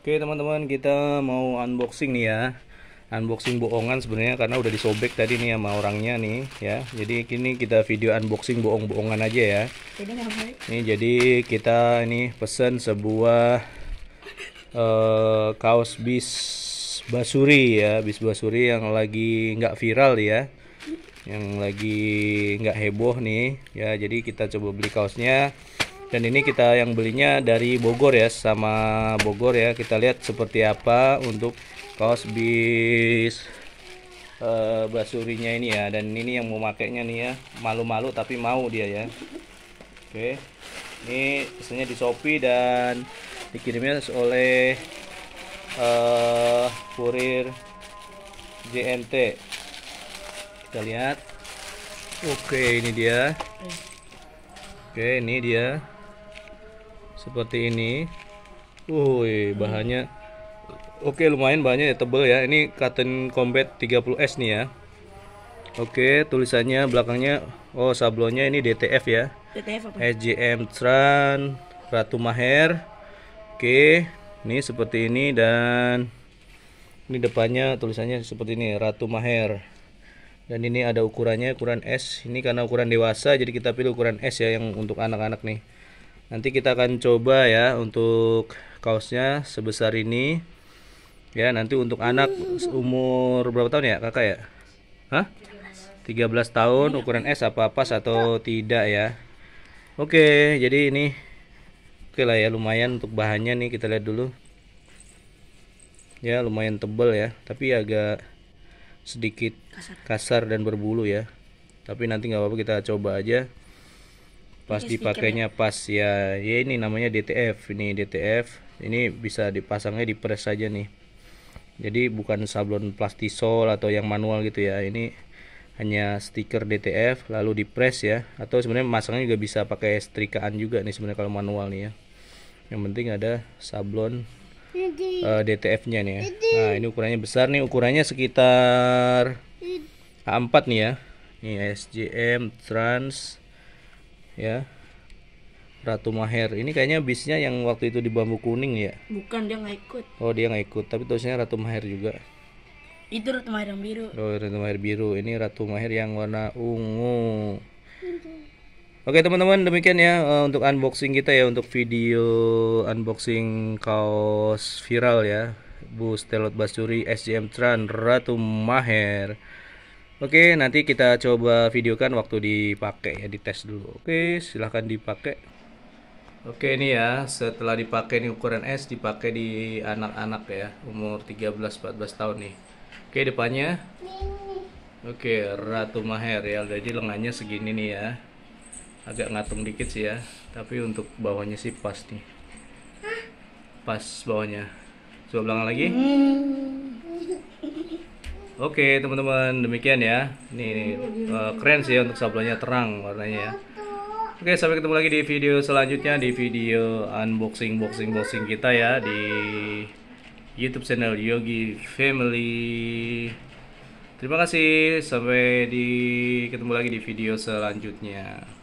Oke teman-teman kita mau unboxing nih ya Unboxing bohongan sebenarnya karena udah disobek tadi nih sama orangnya nih ya Jadi kini kita video unboxing bohong-bohongan aja ya Ini jadi kita ini pesen sebuah uh, kaos bis basuri ya Bis basuri yang lagi nggak viral ya Yang lagi nggak heboh nih ya Jadi kita coba beli kaosnya dan ini kita yang belinya dari Bogor ya sama Bogor ya kita lihat seperti apa untuk kaos bis uh, basurinya ini ya dan ini yang mau makainya nih ya malu-malu tapi mau dia ya oke okay. ini pesannya di Shopee dan dikirimnya oleh uh, kurir JNT kita lihat oke ini dia iya. oke ini dia seperti ini Woi, bahannya oke lumayan bahannya ya tebel ya ini cotton combat 30s nih ya Oke, tulisannya belakangnya oh sablonnya ini DTF ya. DTF apa? SJM Tran Ratu Maher. Oke, ini seperti ini dan ini depannya tulisannya seperti ini Ratu Maher. Dan ini ada ukurannya ukuran S. Ini karena ukuran dewasa jadi kita pilih ukuran S ya yang untuk anak-anak nih nanti kita akan coba ya untuk kaosnya sebesar ini ya nanti untuk anak umur berapa tahun ya kakak ya Hah? 13 tahun ukuran S apa pas atau tidak ya Oke jadi ini Oke lah ya lumayan untuk bahannya nih kita lihat dulu ya lumayan tebal ya tapi agak sedikit kasar, kasar dan berbulu ya tapi nanti nggak apa-apa kita coba aja pas iya dipakainya gitu. pas ya ya ini namanya DTF ini DTF ini bisa dipasangnya di press saja nih jadi bukan sablon plastisol atau yang manual gitu ya ini hanya stiker DTF lalu di press ya atau sebenarnya masangnya juga bisa pakai setrikaan juga nih sebenarnya kalau manual nih ya yang penting ada sablon uh, eh, DTF nya nih ya nah ini ukurannya besar nih ukurannya sekitar A4 nih ya ini SJM Trans ya Ratu Maher ini kayaknya bisnya yang waktu itu di bambu kuning ya bukan dia nggak ikut oh dia nggak ikut tapi tulisannya Ratu Maher juga itu Ratu Maher yang biru oh Ratu Maher biru ini Ratu Maher yang warna ungu Oke teman-teman demikian ya eh, untuk unboxing kita ya untuk video unboxing kaos viral ya Bu Stelot Basuri SGM Tran Ratu Maher Oke, nanti kita coba videokan waktu dipakai ya, di dites dulu. Oke, silahkan dipakai. Oke, ini ya, setelah dipakai ini ukuran S dipakai di anak-anak ya, umur 13 14 tahun nih. Oke, depannya. Oke, Ratu Maher ya. Jadi lengannya segini nih ya. Agak ngatung dikit sih ya, tapi untuk bawahnya sih pas nih. Pas bawahnya. Coba belakang lagi. Hmm. Oke teman-teman demikian ya Ini, uh, keren sih untuk sablonnya terang warnanya ya Oke sampai ketemu lagi di video selanjutnya Di video unboxing boxing boxing kita ya Di youtube channel Yogi Family Terima kasih sampai di ketemu lagi di video selanjutnya